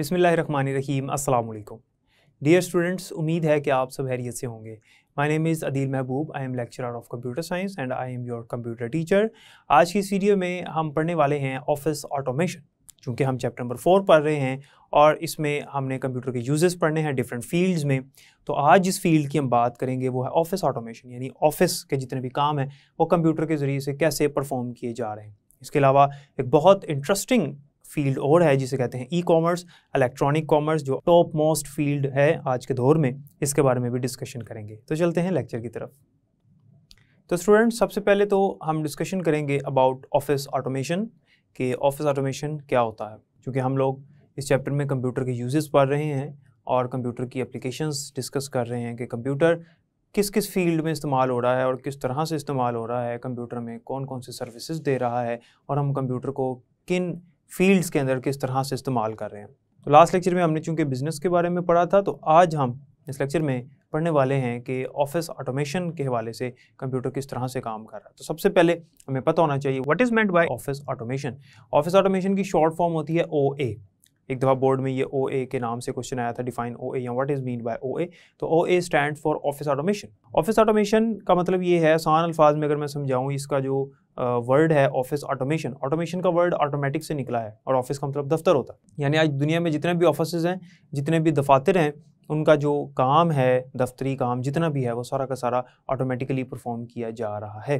बिसमीम अल्लाम dear students उम्मीद है कि आप सब हैरियत से होंगे my name is Adeel Mehboob I am lecturer of computer science and I am your computer teacher आज की इस वीडियो में हम पढ़ने वाले हैं ऑफिस ऑटोमेशन चूँकि हम चैप्टर नंबर फोर पढ़ रहे हैं और इसमें हमने कंप्यूटर के यूजेस पढ़ने हैं डिफरेंट फील्ड्स में तो आज जिस फील्ड की हम बात करेंगे वो है ऑफिस ऑटोमेशन यानी ऑफिस के जितने भी काम हैं वो कंप्यूटर के ज़रिए से कैसे परफॉर्म किए जा रहे हैं इसके अलावा एक बहुत इंटरेस्टिंग फील्ड और है जिसे कहते हैं ई कॉमर्स इलेक्ट्रॉनिक कॉमर्स जो टॉप मोस्ट फील्ड है आज के दौर में इसके बारे में भी डिस्कशन करेंगे तो चलते हैं लेक्चर की तरफ तो स्टूडेंट सबसे पहले तो हम डिस्कशन करेंगे अबाउट ऑफिस ऑटोमेशन कि ऑफिस ऑटोमेशन क्या होता है क्योंकि हम लोग इस चैप्टर में कंप्यूटर के यूजेस पढ़ रहे हैं और कंप्यूटर की एप्लीकेशंस डिस्कस कर रहे हैं कि कंप्यूटर किस किस फील्ड में इस्तेमाल हो रहा है और किस तरह से इस्तेमाल हो रहा है कंप्यूटर में कौन कौन से सर्विसेज दे रहा है और हम कंप्यूटर को किन फील्ड्स के अंदर किस तरह से इस्तेमाल कर रहे हैं तो लास्ट लेक्चर में हमने चूंकि बिज़नेस के बारे में पढ़ा था तो आज हम इस लेक्चर में पढ़ने वाले हैं कि ऑफिस ऑटोमेशन के हवाले से कंप्यूटर किस तरह से काम कर रहा है तो सबसे पहले हमें पता होना चाहिए what is meant by office automation office automation की शॉर्ट फॉर्म होती है ओ एक दफ़ा बोर्ड में ये ओ ए के नाम से क्वेश्चन आया था डिफाइन ओ ए या what is mean by O A तो O A stand for office automation office automation का मतलब ये है आसान अल्फाज में अगर मैं समझाऊँ इसका जो वर्ड uh, है ऑफिस ऑटोमेशन ऑटोमेशन का वर्ड ऑटोमेटिक से निकला है और ऑफिस का मतलब दफ्तर होता है यानी आज दुनिया में जितने भी ऑफिस हैं जितने भी दफातर हैं उनका जो काम है दफ्तरी काम जितना भी है वो सारा का सारा ऑटोमेटिकली परफॉर्म किया जा रहा है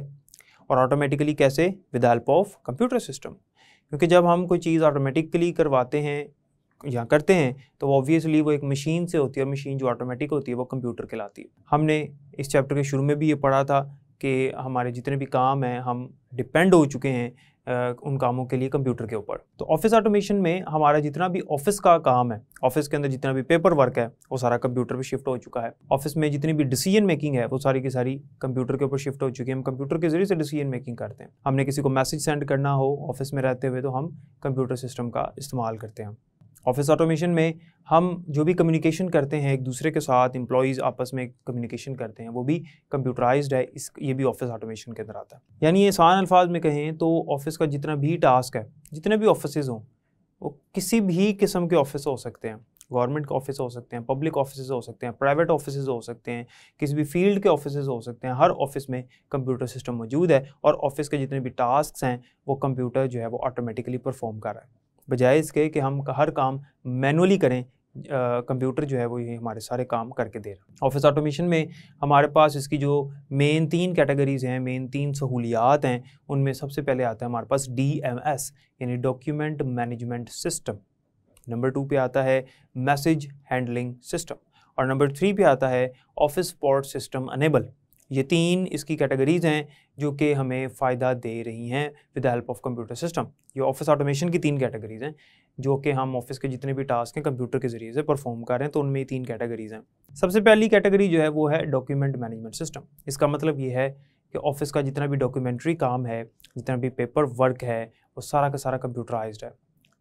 और ऑटोमेटिकली कैसे with help of computer system क्योंकि जब हम कोई चीज़ ऑटोमेटिकली करवाते हैं यहाँ करते हैं तो ऑब्वियसली वो एक मशीन से होती है और मशीन जो ऑटोमेटिक होती है वो कंप्यूटर कहलाती है हमने इस चैप्टर के शुरू में भी ये पढ़ा था कि हमारे जितने भी काम हैं हम डिपेंड हो चुके हैं उन कामों के लिए कंप्यूटर के ऊपर तो ऑफिस ऑटोमेशन में हमारा जितना भी ऑफिस का काम है ऑफिस के अंदर जितना भी पेपर वर्क है वो सारा कंप्यूटर पर शिफ्ट हो चुका है ऑफिस में जितनी भी डिसीजन मेकिंग है वो सारी की सारी कंप्यूटर के ऊपर शिफ्ट हो चुकी है हम कंप्यूटर के जरिए से डिसीजन मेकिंग करते हैं हमने किसी को मैसेज सेंड करना हो ऑफिस में रहते हुए तो हम कंप्यूटर सिस्टम का इस्तेमाल करते हैं ऑफिस ऑटोमेशन में हम जो भी कम्युनिकेशन करते हैं एक दूसरे के साथ एम्प्लॉयज़ आपस में कम्युनिकेशन करते हैं वो भी कंप्यूटराइज्ड है इस ये भी ऑफिस ऑटोमेशन के अंदर आता है यानी आसान अल्फाज में कहें तो ऑफिस का जितना भी टास्क है जितने भी ऑफिस हों वो किसी भी किस्म के ऑफिस हो सकते हैं गवर्नमेंट के ऑफिस हो सकते हैं पब्लिक ऑफिस हो सकते हैं प्राइवेट ऑफिस हो सकते हैं किसी भी फील्ड के ऑफिस हो सकते हैं हर ऑफिस में कंप्यूटर सिस्टम मौजूद है और ऑफिस के जितने भी टास्क हैं वो कंप्यूटर जो है वो ऑटोमेटिकली परफॉर्म कर रहा है बजाय इसके कि हम हर काम मैनुअली करें कंप्यूटर जो है वो ये हमारे सारे काम करके दे रहा है ऑफिस ऑटोमेशन में हमारे पास इसकी जो मेन तीन कैटेगरीज हैं मेन तीन सहूलियात हैं उनमें सबसे पहले आता है हमारे पास डी एम एस यानी document management system number two पे आता है मैसेज हैंडलिंग सिस्टम और नंबर थ्री पे आता है ऑफिस पॉट सिस्टम अनेबल ये तीन इसकी कैटेगरीज़ हैं जो कि हमें फ़ायदा दे रही हैं with the help of computer system ये ऑफिस ऑटोमेशन की तीन कैटेगरीज़ हैं जो कि हम ऑफिस के जितने भी टास्क हैं कंप्यूटर के ज़रिए से परफॉर्म कर रहे हैं तो उनमें तीन कैटेगरीज़ हैं सबसे पहली कैटेगरी जो है वो है डॉक्यूमेंट मैनेजमेंट सिस्टम इसका मतलब ये है कि ऑफिस का जितना भी डॉक्यूमेंट्री काम है जितना भी पेपर वर्क है वो सारा का सारा कंप्यूटराइज्ड है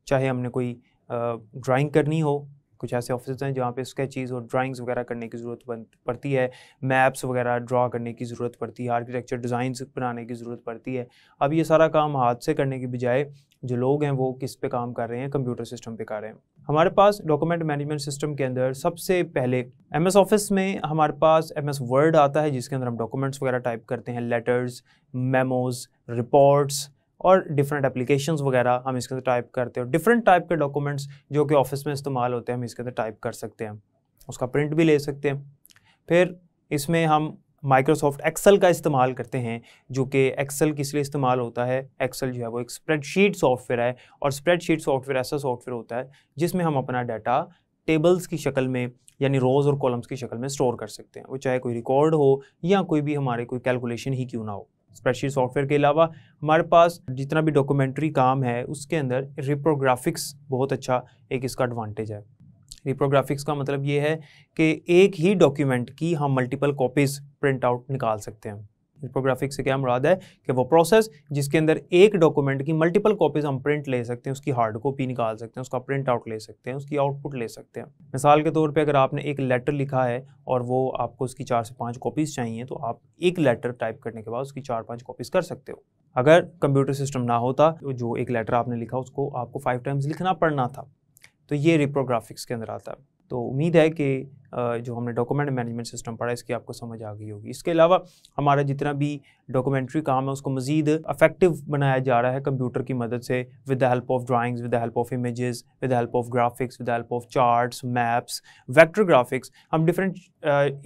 चाहे हमने कोई ड्राइंग करनी हो कुछ ऐसे ऑफिस हैं जहाँ पे स्केचेज़ और ड्राइंग्स वगैरह करने की ज़रूरत पड़ती है मैप्स वगैरह ड्रा करने की ज़रूरत पड़ती है आर्किटेक्चर डिज़ाइंस बनाने की ज़रूरत पड़ती है अब ये सारा काम हाथ से करने की बजाय जो लोग हैं वो किस पे काम कर रहे हैं कंप्यूटर सिस्टम पे कर रहे हैं हमारे पास डॉक्यूमेंट मैनेजमेंट सिस्टम के अंदर सबसे पहले एम एस ऑफिस में हमारे पास एम एस वर्ड आता है जिसके अंदर हम डॉक्यूमेंट्स वगैरह टाइप करते हैं लेटर्स मेमोज रिपोर्ट्स और डिफरेंट एप्लीकेशन वगैरह हम इसके अंदर टाइप करते हैं डिफरेंट टाइप के डॉक्यूमेंट्स जो कि ऑफिस में इस्तेमाल होते हैं हम इसके अंदर टाइप कर सकते हैं उसका प्रिंट भी ले सकते हैं फिर इसमें हम माइक्रोसॉफ्ट एक्सेल का इस्तेमाल करते हैं जो कि एक्सेल किस लिए इस्तेमाल होता है एक्सेल जो है वो एक स्प्रेडशीट सॉफ्टवेयर है और स्प्रेडशीट सॉफ्टवेयर ऐसा सॉफ्टवेयर होता है जिसमें हम अपना डाटा टेबल्स की शक्ल में यानी रोज़ और कॉलम्स की शक्ल में स्टोर कर सकते हैं वो चाहे कोई रिकॉर्ड हो या कोई भी हमारे कोई कैलकुलेशन ही क्यों ना हो स्प्रेडशीट सॉफ्टवेयर के अलावा हमारे पास जितना भी डॉक्यूमेंट्री काम है उसके अंदर रिप्रोग्राफिक्स बहुत अच्छा एक इसका एडवांटेज है रिप्रोग्राफिक्स का मतलब ये है कि एक ही डॉक्यूमेंट की हम मल्टीपल कॉपीज़ प्रिंट आउट निकाल सकते हैं हिस्टोग्राफिक से क्या मुराद है कि वो प्रोसेस जिसके अंदर एक डॉक्यूमेंट की मल्टीपल कॉपीज हम प्रिंट ले सकते हैं उसकी हार्ड कॉपी निकाल सकते हैं उसका प्रिंट आउट ले सकते हैं उसकी आउटपुट ले सकते हैं मिसाल के तौर पर अगर आपने एक लेटर लिखा है और वो आपको उसकी चार से पाँच कॉपीज़ चाहिए तो आप एक लेटर टाइप करने के बाद उसकी चार पाँच कॉपीज़ कर सकते हो अगर कंप्यूटर सिस्टम ना होता तो जो एक लेटर आपने लिखा उसको आपको फाइव टाइम्स लिखना पड़ना था तो ये रिप्रोग्राफिक्स के अंदर आता है तो उम्मीद है कि जो हमने डॉक्यूमेंट मैनेजमेंट सिस्टम पढ़ा इसकी आपको समझ आ गई होगी इसके अलावा हमारा जितना भी डॉक्यूमेंट्री काम है उसको मज़ीद अफेक्टिव बनाया जा रहा है कंप्यूटर की मदद से with the help of drawings with the help of images with the help of graphics with the help of charts maps vector graphics हम डिफरेंट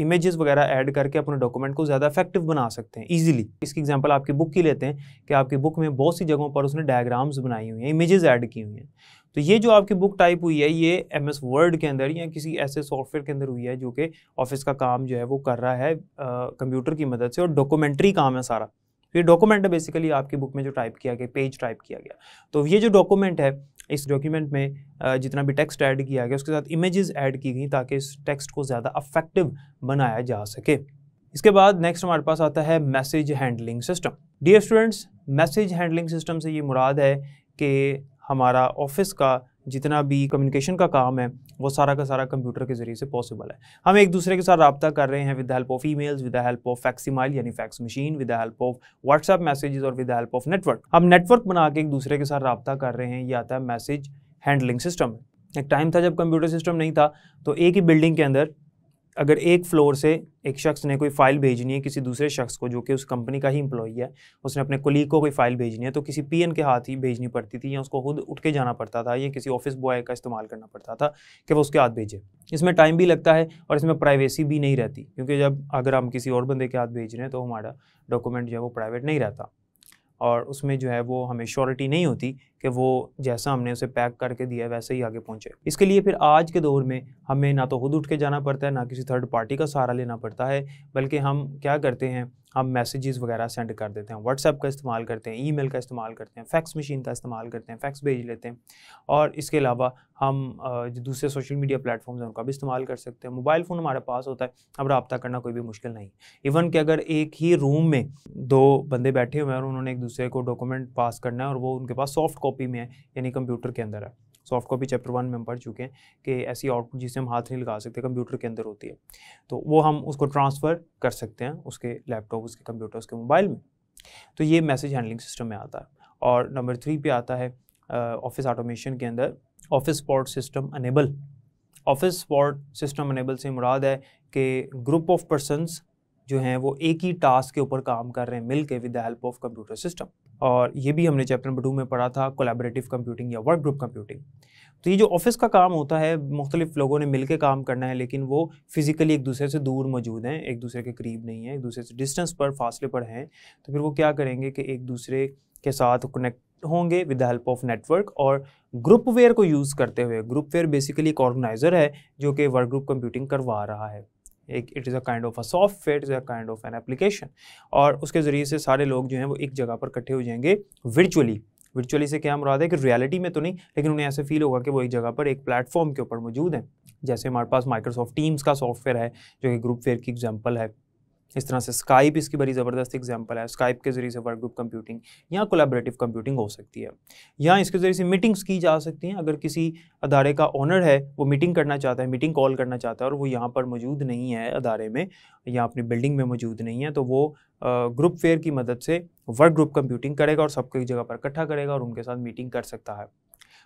इमेजेस वगैरह ऐड करके अपने डॉक्यूमेंट को ज़्यादा अफेक्टिव बना सकते हैं ईजिली इसकी एग्जाम्पल आपकी बुक की लेते हैं कि आपकी बुक में बहुत सी जगहों पर उसने डायग्राम्स बनाई हुई हैं इमेजेस ऐड की हुई हैं तो ये जो आपकी बुक टाइप हुई है ये एम एस वर्ड के अंदर या किसी ऐसे सॉफ्टवेयर के अंदर हुई है जो कि ऑफिस का काम जो है वो कर रहा है कंप्यूटर की मदद से और डॉक्यूमेंट्री काम है सारा तो ये डॉक्यूमेंट है बेसिकली आपकी बुक में जो टाइप किया गया पेज टाइप किया गया तो ये जो डॉक्यूमेंट है इस डॉक्यूमेंट में जितना भी टेक्स्ट ऐड किया गया उसके साथ इमेजेस ऐड की गई ताकि इस टेक्स्ट को ज़्यादा अफेक्टिव बनाया जा सके इसके बाद नेक्स्ट हमारे पास आता है message handling system dear students message handling system से ये मुराद है कि हमारा ऑफिस का जितना भी कम्युनिकेशन का काम है वो सारा का सारा कंप्यूटर के जरिए से पॉसिबल है हम एक दूसरे के साथ रबता कर रहे हैं with the help of e mails with the help of facsimile यानी fax machine with the help of WhatsApp messages और with the help of network हम नेटवर्क बना के एक दूसरे के साथ रबता कर रहे हैं ये आता है मैसेज हैंडलिंग सिस्टम एक टाइम था जब कंप्यूटर सिस्टम नहीं था तो एक ही बिल्डिंग के अंदर अगर एक फ्लोर से एक शख्स ने कोई फ़ाइल भेजनी है किसी दूसरे शख्स को जो कि उस कंपनी का ही इम्प्लॉई है उसने अपने कोलीग को कोई फ़ाइल भेजनी है तो किसी पीएन के हाथ ही भेजनी पड़ती थी या उसको खुद उठ के जाना पड़ता था या किसी ऑफिस बॉय का इस्तेमाल करना पड़ता था कि वो उसके हाथ भेजे इसमें टाइम भी लगता है और इसमें प्राइवेसी भी नहीं रहती क्योंकि जब अगर हम किसी और बंदे के हाथ भेज रहे हैं तो हमारा डॉक्यूमेंट जो है वो प्राइवेट नहीं रहता और उसमें जो है वो हमें श्योरिटी नहीं होती कि वो जैसा हमने उसे पैक करके दिया वैसे ही आगे पहुँचे इसके लिए फिर आज के दौर में हमें ना तो खुद उठ के जाना पड़ता है ना किसी थर्ड पार्टी का सहारा लेना पड़ता है बल्कि हम क्या करते हैं हम मैसेजेस वगैरह सेंड कर देते हैं व्हाट्सएप का इस्तेमाल करते हैं ईमेल का इस्तेमाल करते हैं फैक्स मशीन का इस्तेमाल करते हैं फैक्स भेज लेते हैं और इसके अलावा हम जो दूसरे सोशल मीडिया प्लेटफॉर्म्स हैं उनका भी इस्तेमाल कर सकते हैं मोबाइल फ़ोन हमारे पास होता है अब रबता करना कोई भी मुश्किल नहीं इवन कि अगर एक ही रूम में दो बंदे बैठे हुए हैं और उन्होंने एक दूसरे को डॉक्यूमेंट पास करना है और वो उनके पास सॉफ्ट कॉपी कॉपी में है यानी कंप्यूटर के अंदर है सॉफ्ट कॉपी चैप्टर वन में हम पढ़ चुके हैं कि ऐसी आउटपुट जिसे हम हाथ नहीं लगा सकते कंप्यूटर के अंदर होती है तो वो हम उसको ट्रांसफ़र कर सकते हैं उसके लैपटॉप उसके कंप्यूटर उसके मोबाइल में तो ये मैसेज हैंडलिंग सिस्टम में आता है और नंबर थ्री पे आता है ऑफिस uh, ऑटोमेशन के अंदर office spot system enable office spot system enable से मुराद है कि ग्रुप ऑफ पर्सनस जो हैं वो एक ही टास्क के ऊपर काम कर रहे हैं मिल के with the help of computer system और ये भी हमने चैप्टर नंबर टू में पढ़ा था कोलेबरेटिव कंप्यूटिंग या वर्क ग्रुप कंप्यूटिंग तो ये जो ऑफिस का काम होता है मुख्तलिफ लोगों ने मिलकर काम करना है लेकिन वो फिज़िकली एक दूसरे से दूर मौजूद हैं एक दूसरे के करीब नहीं है एक दूसरे से डिस्टेंस पर फासले पर हैं तो फिर वो क्या करेंगे कि एक दूसरे के साथ कनेक्ट होंगे with the help of network और ग्रुप वेयर को यूज़ करते हुए ग्रुप वेयर बेसिकली एक ऑर्गेनाइज़र है जो कि वर्क ग्रुप कंप्यूटिंग करवा रहा है एक it is a kind of a software is a kind of an application और उसके ज़रिए से सारे लोग जो हैं वो एक जगह पर इकट्ठे हो जाएंगे वर्चुअली वर्चुअली से क्या मुराद है कि रियलिटी में तो नहीं लेकिन उन्हें ऐसे फील होगा कि वो एक जगह पर एक प्लेटफॉर्म के ऊपर मौजूद हैं जैसे हमारे पास माइक्रोसॉफ्ट टीम्स का सॉफ्टवेयर है जो कि ग्रुप फेयर की एग्जाम्पल है इस तरह से स्काइप इसकी बड़ी ज़बरदस्त एग्जांपल है स्काइप के ज़रिए से वर्क ग्रुप कंप्यूटिंग या कोलाबरेटिव कंप्यूटिंग हो सकती है या इसके ज़रिए से मीटिंग्स की जा सकती हैं अगर किसी अदारे का ऑनर है वो मीटिंग करना चाहता है मीटिंग कॉल करना चाहता है और वो यहाँ पर मौजूद नहीं है अदारे में या अपनी बिल्डिंग में मौजूद नहीं है तो वो ग्रुप फेयर की मदद से वर्क ग्रुप कंप्यूटिंग करेगा और सबको एक जगह पर इकट्ठा करेगा और उनके साथ मीटिंग कर सकता है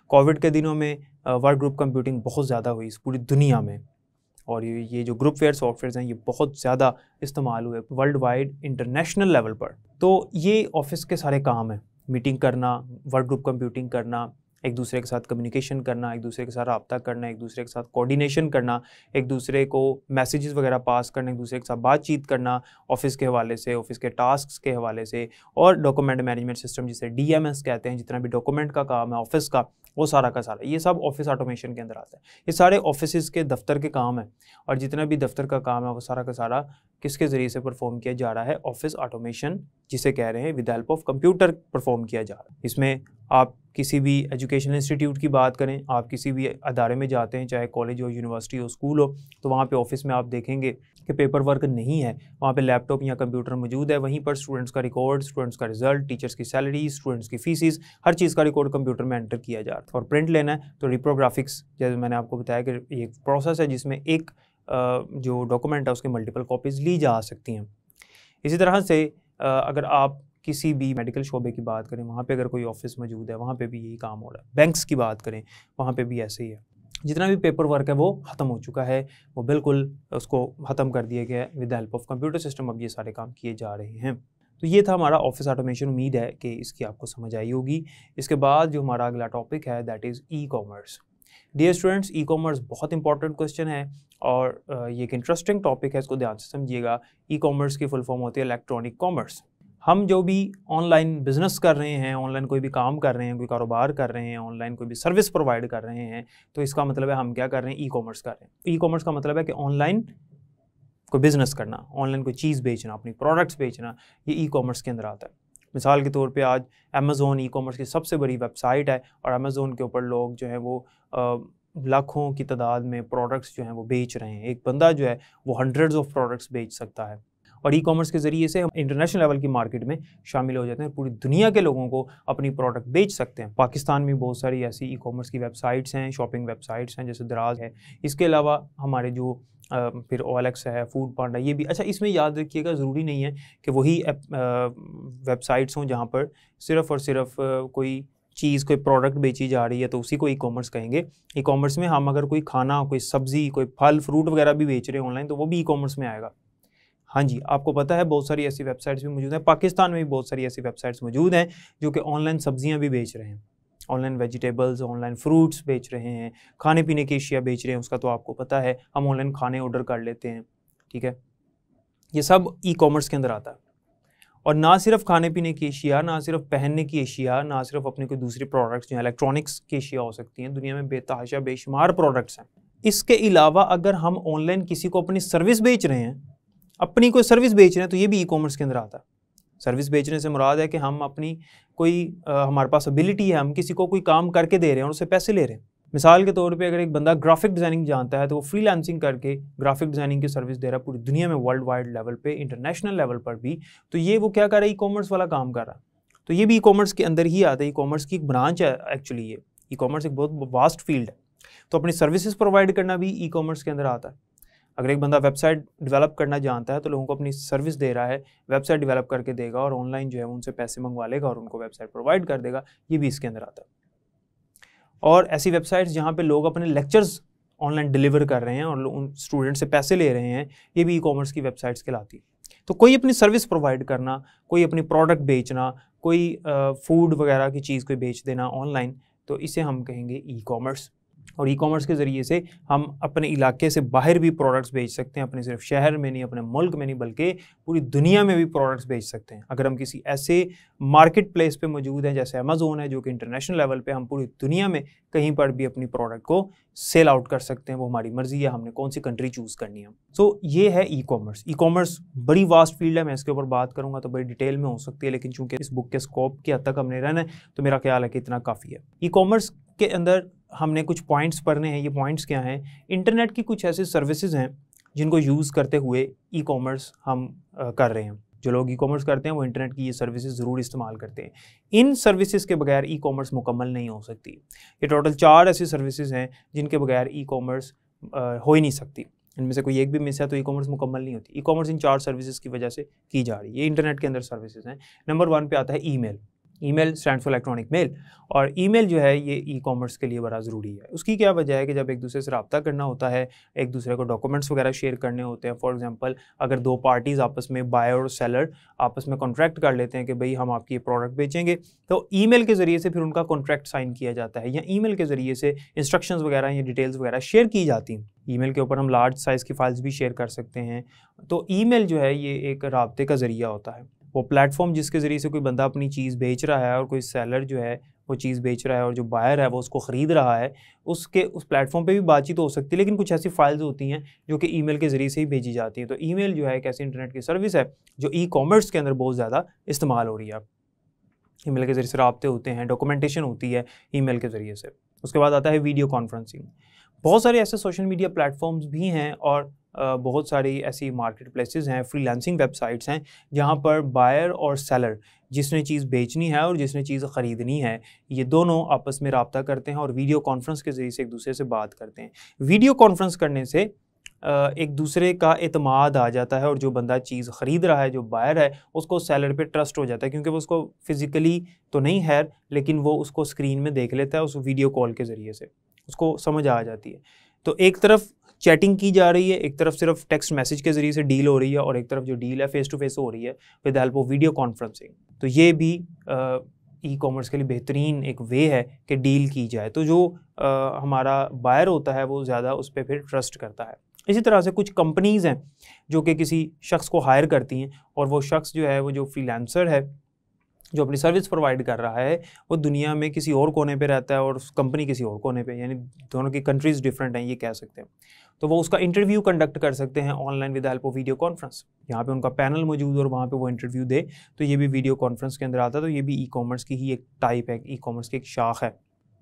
कोविड के दिनों में वर्क ग्रुप कंप्यूटिंग बहुत ज़्यादा हुई इस पूरी दुनिया में और ये ये जो ग्रुप वेयर सॉफ्टवेयर हैं ये बहुत ज़्यादा इस्तेमाल हुए वर्ल्ड वाइड इंटरनेशनल लेवल पर तो ये ऑफिस के सारे काम हैं मीटिंग करना वर्क ग्रुप कंप्यूटिंग करना एक दूसरे के साथ कम्युनिकेशन करना एक दूसरे के साथ रबता करना एक दूसरे के साथ कोऑर्डिनेशन करना एक दूसरे को मैसेजेस वगैरह पास करना एक दूसरे के साथ बातचीत करना ऑफिस के हवाले से ऑफिस के टास्क के हवाले से और डॉक्यूमेंट मैनेजमेंट सिस्टम जिसे डी कहते हैं जितना भी डॉक्यूमेंट का काम है ऑफिस का वो सारा का सारा ये सब ऑफिस ऑटोमेशन के अंदर आता है ये सारे ऑफिस के दफ्तर के काम हैं और जितना भी दफ्तर का काम है वो सारा का सारा किसके ज़रिए से परफॉर्म किया जा रहा है ऑफिस ऑटोमेशन जिसे कह रहे हैं with help of computer perform किया जा रहा है इसमें आप किसी भी एजुकेशन इंस्टीट्यूट की बात करें आप किसी भी अदारे में जाते हैं चाहे कॉलेज हो यूनिवर्सिटी हो स्कूल हो तो वहाँ पे ऑफिस में आप देखेंगे कि पेपर वर्क नहीं है वहाँ पे लैपटॉप या कंप्यूटर मौजूद है वहीं पर स्टूडेंट्स का रिकॉर्ड स्टूडेंट्स का रिजल्ट टीचर्स की सैलरी स्टूडेंट्स की फीसिस हर चीज़ का रिकॉर्ड कंप्यूटर में एंटर किया जा रहा है और प्रिंट लेना है तो रिप्रोग्राफिक्स जैसे मैंने आपको बताया कि एक प्रोसेस है जिसमें एक जो डॉक्यूमेंट है उसके मल्टीपल कॉपीज़ ली जा सकती हैं इसी तरह से अगर आप किसी भी मेडिकल शोबे की बात करें वहाँ पे अगर कोई ऑफिस मौजूद है वहाँ पे भी यही काम हो रहा है बैंक्स की बात करें वहाँ पे भी ऐसे ही है जितना भी पेपर वर्क है वो ख़त्म हो चुका है वो बिल्कुल उसको ख़त्म कर दिया गया है with the help of computer system अब ये सारे काम किए जा रहे हैं तो ये था हमारा ऑफिस ऑटोमेशन उम्मीद है कि इसकी आपको समझ आई होगी इसके बाद जो हमारा अगला टॉपिक है that is e commerce dear students e commerce बहुत इंपॉर्टेंट क्वेश्चन है और ये एक इंटरेस्टिंग टॉपिक है इसको ध्यान से समझिएगा ई कॉमर्स की फुल फॉर्म होती है इलेक्ट्रॉनिक कॉमर्स हम जो भी ऑनलाइन बिज़नेस कर रहे हैं ऑनलाइन कोई भी काम कर रहे हैं कोई कारोबार कर रहे हैं ऑनलाइन कोई भी सर्विस प्रोवाइड कर रहे हैं तो इसका मतलब है हम क्या कर रहे हैं ई कॉमर्स कर रहे हैं ई तो कॉमर्स का मतलब है कि ऑनलाइन कोई बिज़नेस करना ऑनलाइन कोई चीज़ बेचना अपनी प्रोडक्ट्स बेचना ये ई कॉमर्स के अंदर आता है मिसाल के तौर पे आज अमेज़ोन ई कॉमर्स की सबसे बड़ी वेबसाइट है और अमेज़ोन के ऊपर लोग जो है वो लाखों की तादाद में प्रोडक्ट्स जो हैं वो बेच रहे हैं एक बंदा जो है वो हंड्रेड्स ऑफ प्रोडक्ट्स बेच सकता है और ई कॉमर्स के ज़रिए से हम इंटरनेशनल लेवल की मार्केट में शामिल हो जाते हैं पूरी दुनिया के लोगों को अपनी प्रोडक्ट बेच सकते हैं पाकिस्तान में बहुत सारी ऐसी ई कॉमर्स की वेबसाइट्स हैं शॉपिंग वेबसाइट्स हैं जैसे दराज है इसके अलावा हमारे जो आ, फिर ओलेक्स है फूड पांडा ये भी अच्छा इसमें याद रखिएगा ज़रूरी नहीं है कि वही वेबसाइट्स हों जहाँ पर सिर्फ़ और सिर्फ कोई चीज़ कोई प्रोडक्ट बेची जा रही है तो उसी को ई कॉमर्स कहेंगे ई कॉमर्स में हम अगर कोई खाना कोई सब्ज़ी कोई फल फ्रूट वगैरह भी बेच रहे हैं ऑनलाइन तो वो भी ई कॉमर्स में आएगा हाँ जी आपको पता है बहुत सारी ऐसी वेबसाइट्स भी मौजूद हैं पाकिस्तान में भी बहुत सारी ऐसी वेबसाइट्स मौजूद हैं जो कि ऑनलाइन सब्जियां भी बेच रहे हैं ऑनलाइन वेजिटेबल्स ऑनलाइन फ्रूट्स बेच रहे हैं खाने पीने की अशिया बेच रहे हैं उसका तो आपको पता है हम ऑनलाइन खाने ऑर्डर कर लेते हैं ठीक है ये सब ई कॉमर्स के अंदर आता है और ना सिर्फ खाने पीने की अशिया ना सिर्फ पहनने की अशिया ना सिर्फ अपने कोई दूसरे प्रोडक्ट्स जो इलेक्ट्रॉनिक्स की अशिया हो सकती हैं दुनिया में बेतहाशा बेशुमार प्रोडक्ट्स हैं इसके अलावा अगर हम ऑनलाइन किसी को अपनी सर्विस बेच रहे हैं अपनी कोई सर्विस बेच रहे हैं तो ये भी ई कॉमर्स के अंदर आता है सर्विस बेचने से मुराद है कि हम अपनी कोई आ, हमारे पास एबिलिटी है हम किसी को कोई काम करके दे रहे हैं और उससे पैसे ले रहे हैं मिसाल के तौर पे अगर एक बंदा ग्राफिक डिज़ाइनिंग जानता है तो वो फ्रीलांसिंग करके ग्राफिक डिज़ाइनिंग की सर्विस दे रहा है पूरी दुनिया में वर्ल्ड वाइड लेवल पे इंटरनेशनल लेवल पर भी तो ये वो क्या कर रहा है ई कॉमर्स वाला काम कर रहा है तो ये भी ई कॉमर्स के अंदर ही आता है ई कॉमर्स की एक ब्रांच है एक्चुअली ये ई कॉमर्स एक बहुत वास्ट फील्ड है तो अपनी सर्विसेज प्रोवाइड करना भी ई कॉमर्स के अंदर आता है अगर एक बंदा वेबसाइट डेवलप करना जानता है तो लोगों को अपनी सर्विस दे रहा है वेबसाइट डेवलप करके देगा और ऑनलाइन जो है उनसे पैसे मंगवा लेगा और उनको वेबसाइट प्रोवाइड कर देगा ये भी इसके अंदर आता है और ऐसी वेबसाइट्स जहाँ पे लोग अपने लेक्चर्स ऑनलाइन डिलीवर कर रहे हैं और उन स्टूडेंट से पैसे ले रहे हैं ये भी ई कॉमर्स की वेबसाइट्स के है तो कोई अपनी सर्विस प्रोवाइड करना कोई अपनी प्रोडक्ट बेचना कोई फूड वगैरह की चीज़ कोई बेच देना ऑनलाइन तो इसे हम कहेंगे ई कॉमर्स और ई कॉमर्स के ज़रिए से हम अपने इलाके से बाहर भी प्रोडक्ट्स बेच सकते हैं अपने सिर्फ शहर में नहीं अपने मुल्क में नहीं बल्कि पूरी दुनिया में भी प्रोडक्ट्स बेच सकते हैं अगर हम किसी ऐसे मार्केट प्लेस पर मौजूद हैं जैसे अमेजोन है जो कि इंटरनेशनल लेवल पर हम पूरी दुनिया में कहीं पर भी अपनी प्रोडक्ट को सेल आउट कर सकते हैं वो हमारी मर्ज़ी है हमने कौन सी कंट्री चूज़ करनी है सो so, ये है ई कॉमर्स ई कॉमर्स बड़ी वास्ट फील्ड है मैं इसके ऊपर बात करूंगा तो बड़ी डिटेल में हो सकती है लेकिन चूंकि इस बुक के स्कोप के हद तक हमने रहना है तो मेरा ख्याल है कि इतना काफ़ी है ई कॉमर्स के अंदर हमने कुछ पॉइंट्स पढ़ने हैं ये पॉइंट्स क्या हैं इंटरनेट की कुछ ऐसे सर्विसेज हैं जिनको यूज़ करते हुए ई कॉमर्स हम आ, कर रहे हैं जो लोग ई कॉमर्स करते हैं वो इंटरनेट की ये सर्विसेज ज़रूर इस्तेमाल करते हैं इन सर्विसेज के बगैर ई कॉमर्स मुकम्मल नहीं हो सकती ये टोटल चार ऐसी सर्विसेज हैं जिनके बगैर ई कॉमर्स हो ही नहीं सकती इनमें से कोई एक भी मिस है तो ई कॉमर्स मुकम्मल नहीं होती ई कॉमर्स इन चार सर्विसेज की वजह से की जा रही है ये इंटरनेट के अंदर सर्विसेज हैं नंबर वन पे आता है e email stand for electronic mail और ईमेल जो है ये ई कॉमर्स के लिए बड़ा ज़रूरी है उसकी क्या वजह है कि जब एक दूसरे से रबता करना होता है एक दूसरे को डॉक्यूमेंट्स वगैरह शेयर करने होते हैं फॉर एग्जांपल अगर दो पार्टीज़ आपस में बायर और सेलर आपस में कॉन्ट्रैक्ट कर लेते हैं कि भाई हम आपकी ये प्रोडक्ट बेचेंगे तो ई के ज़रिए से फिर उनका कॉन्ट्रैक्ट साइन किया जाता है या ई के ज़रिए से इंस्ट्रक्शन वगैरह या डिटेल्स वगैरह शेयर की जाती हैं ईमेल के ऊपर हम लार्ज साइज़ की फ़ाइल्स भी शेयर कर सकते हैं तो ईमेल जो है ये एक रबते का ज़रिया होता है वो प्लेटफॉर्म जिसके ज़रिए से कोई बंदा अपनी चीज़ बेच रहा है और कोई सेलर जो है वो चीज़ बेच रहा है और जो बायर है वो उसको ख़रीद रहा है उसके उस प्लेटफॉर्म पे भी बातचीत हो सकती है लेकिन कुछ ऐसी फाइल्स होती हैं जो कि ईमेल के ज़रिए से ही भेजी जाती हैं तो ईमेल जो है एक ऐसी इंटरनेट की सर्विस है जो ई कॉमर्स के अंदर बहुत ज़्यादा इस्तेमाल हो रही है ईमेल के ज़रिए से रबते होते हैं डॉक्यूमेंटेशन होती है ईमेल के ज़रिए से उसके बाद आता है वीडियो कॉन्फ्रेंसिंग बहुत सारे ऐसे सोशल मीडिया प्लेटफॉर्म्स भी हैं और बहुत सारी ऐसी मार्केट प्लेसेज हैं फ्रीलांसिंग वेबसाइट्स हैं जहाँ पर बायर और सेलर जिसने चीज़ बेचनी है और जिसने चीज़ ख़रीदनी है ये दोनों आपस में रबता करते हैं और वीडियो कॉन्फ्रेंस के ज़रिए से एक दूसरे से बात करते हैं वीडियो कॉन्फ्रेंस करने से एक दूसरे का अतमाद आ जाता है और जो बंदा चीज़ ख़रीद रहा है जो बायर है उसको सेलर पे ट्रस्ट हो जाता है क्योंकि वो उसको फिज़िकली तो नहीं है लेकिन वो उसको स्क्रीन में देख लेता है उस वीडियो कॉल के ज़रिए से उसको समझ आ जाती है तो एक तरफ चैटिंग की जा रही है एक तरफ सिर्फ टेक्स्ट मैसेज के जरिए से डील हो रही है और एक तरफ जो डील है फेस टू फेस हो रही है with help of video conferencing तो ये भी ई कॉमर्स के लिए बेहतरीन एक वे है कि डील की जाए तो जो uh, हमारा बायर होता है वो ज़्यादा उस पर फिर ट्रस्ट करता है इसी तरह से कुछ कंपनीज़ हैं जो कि किसी शख्स को हायर करती हैं और वो शख्स जो है वो जो फ्रीलांसर है जो अपनी सर्विस प्रोवाइड कर रहा है वो दुनिया में किसी और कोने पे रहता है और कंपनी किसी और कोने पे यानी दोनों की कंट्रीज़ डिफरेंट हैं ये कह सकते हैं तो वो उसका इंटरव्यू कंडक्ट कर सकते हैं online with help of video conference यहाँ पे उनका पैनल मौजूद और वहाँ पे वो इंटरव्यू दे तो ये भी वीडियो कॉन्फ्रेंस के अंदर आता है तो ये भी ई कॉमर्स की ही एक टाइप है ई कॉमर्स की एक शाख है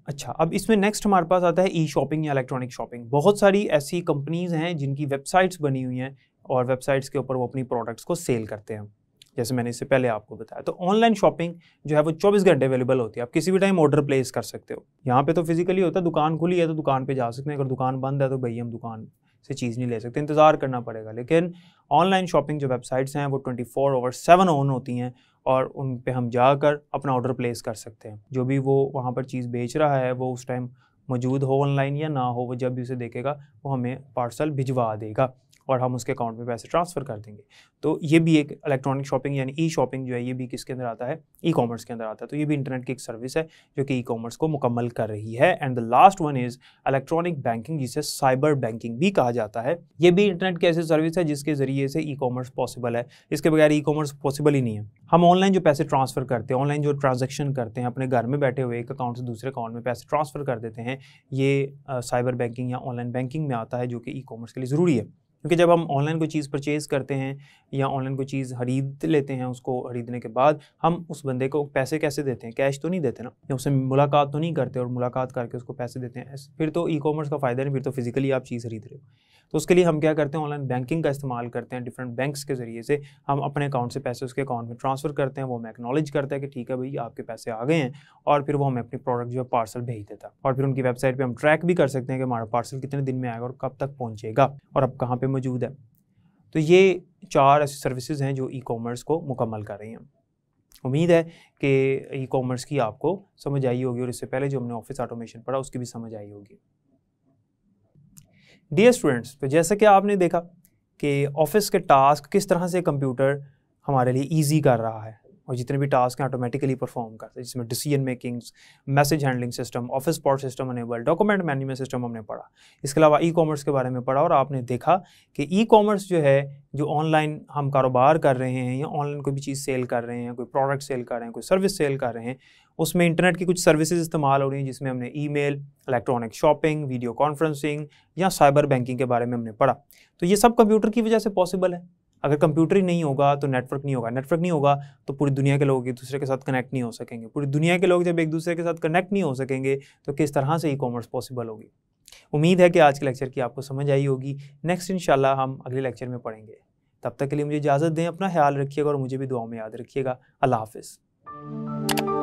अच्छा अब इसमें नेक्स्ट हमारे पास आता है ई शॉपिंग या इलेक्ट्रॉनिक शॉपिंग बहुत सारी ऐसी कंपनीज़ हैं जिनकी वेबसाइट्स बनी हुई हैं और वेबसाइट्स के ऊपर वो अपनी प्रोडक्ट्स को सेल करते हैं जैसे मैंने इससे पहले आपको बताया तो ऑनलाइन शॉपिंग जो है वो 24 घंटे अवेलेबल होती है आप किसी भी टाइम ऑर्डर प्लेस कर सकते हो यहाँ पे तो फिजिकली होता है दुकान खुली है तो दुकान पे जा सकते हैं अगर दुकान बंद है तो भाई हम दुकान से चीज़ नहीं ले सकते इंतज़ार करना पड़ेगा लेकिन ऑनलाइन शॉपिंग जो वेबसाइट्स हैं वो twenty four over seven on होती हैं और उन पर हम जाकर अपना ऑर्डर प्लेस कर सकते हैं जो भी वो वहाँ पर चीज़ बेच रहा है वो उस टाइम मौजूद हो ऑनलाइन या ना हो वो जब भी उसे देखेगा वो हमें पार्सल भिजवा देगा और हम उसके अकाउंट में पैसे ट्रांसफ़र कर देंगे तो ये भी एक इलेक्ट्रॉनिक शॉपिंग यानी ई शॉपिंग जो है ये भी किसके अंदर आता है ई कॉमर्स के अंदर आता है तो ये भी इंटरनेट की एक सर्विस है जो कि ई कॉमर्स को मुकम्मल कर रही है and the last one is electronic banking जिसे साइबर बैंकिंग भी कहा जाता है ये भी इंटरनेट की ऐसी सर्विस है जिसके ज़रिए से ई कॉमर्स पॉसिबल है इसके बगैर ई कॉमर्स पॉसिबल ही नहीं है हम ऑनलाइन जो पैसे ट्रांसफ़र करते हैं ऑनलाइन जो ट्रांजेक्शन करते हैं अपने घर में बैठे हुए एक अकाउंट से दूसरे अकाउंट में पैसे ट्रांसफ़र कर देते हैं ये साइबर बैंकिंग या ऑनलाइन बैंकिंग में आता है जो कि ई कॉमर्स के लिए ज़रूरी है क्योंकि जब हम ऑनलाइन कोई चीज़ परचेज करते हैं या ऑनलाइन कोई चीज़ खरीद लेते हैं उसको खरीदने के बाद हम उस बंदे को पैसे कैसे देते हैं कैश तो नहीं देते ना या उससे मुलाकात तो नहीं करते और मुलाकात करके उसको पैसे देते हैं फिर तो ई कॉमर्स का फ़ायदा नहीं फिर तो फिज़िकली आप चीज़ खरीद रहे हो तो उसके लिए हम क्या करते हैं ऑनलाइन बैंकिंग का इस्तेमाल करते हैं डिफरेंट बैंक्स के ज़रिए से हम अपने अकाउंट से पैसे उसके अकाउंट में ट्रांसफ़र करते हैं वो हमें एक्नोलेज करता है कि ठीक है भाई आपके पैसे आ गए हैं और फिर वो हमें अपनी प्रोडक्ट जो है पार्सल भेज देता है और फिर उनकी वेबसाइट पर हम ट्रैक भी कर सकते हैं कि हमारा पार्सल कितने दिन में आएगा और कब तक पहुँचेगा और अब कहाँ पर मौजूद है तो ये चार ऐसी सर्विसेज हैं जो ई कॉमर्स को मुकम्मल कर रही हैं उम्मीद है कि ई कॉमर्स की आपको समझ आई होगी और इससे पहले जो हमने ऑफिस ऑटोमेशन पढ़ा उसकी भी समझ आई होगी डियर स्टूडेंट्स तो जैसा कि आपने देखा कि ऑफिस के टास्क किस तरह से कंप्यूटर हमारे लिए ईजी कर रहा है और जितने भी टास्क हैं ऑटोमेटिकली परफॉर्म करते हैं जिसमें decision making message handling system office pot system enable document management system हमने पढ़ा इसके अलावा ई कॉमर्स के बारे में पढ़ा और आपने देखा कि ई कॉमर्स जो है जो ऑनलाइन हम कारोबार कर रहे हैं या ऑनलाइन कोई भी चीज़ सेल कर रहे हैं कोई प्रोडक्ट सेल कर रहे हैं कोई सर्विस सेल कर रहे हैं उसमें इंटरनेट की कुछ सर्विसेज इस्तेमाल हो रही हैं जिसमें हमने mail electronic shopping video conferencing या साइबर बैंकिंग के बारे में हमने पढ़ा तो ये सब कंप्यूटर की वजह से पॉसिबल है अगर कंप्यूटर ही नहीं होगा तो नेटवर्क नहीं होगा नेटवर्क नहीं होगा तो पूरी दुनिया के लोग एक दूसरे के साथ कनेक्ट नहीं हो सकेंगे पूरी दुनिया के लोग जब एक दूसरे के साथ कनेक्ट नहीं हो सकेंगे तो किस तरह से ई कॉमर्स पॉसिबल होगी उम्मीद है कि आज के लेक्चर की आपको समझ आई होगी नेक्स्ट इनशाला हम अगले लेक्चर में पढ़ेंगे तब तक के लिए मुझे इजाज़त दें अपना ख्याल रखिएगा और मुझे भी दुआ में याद रखिएगा अल्लाह हाफिज़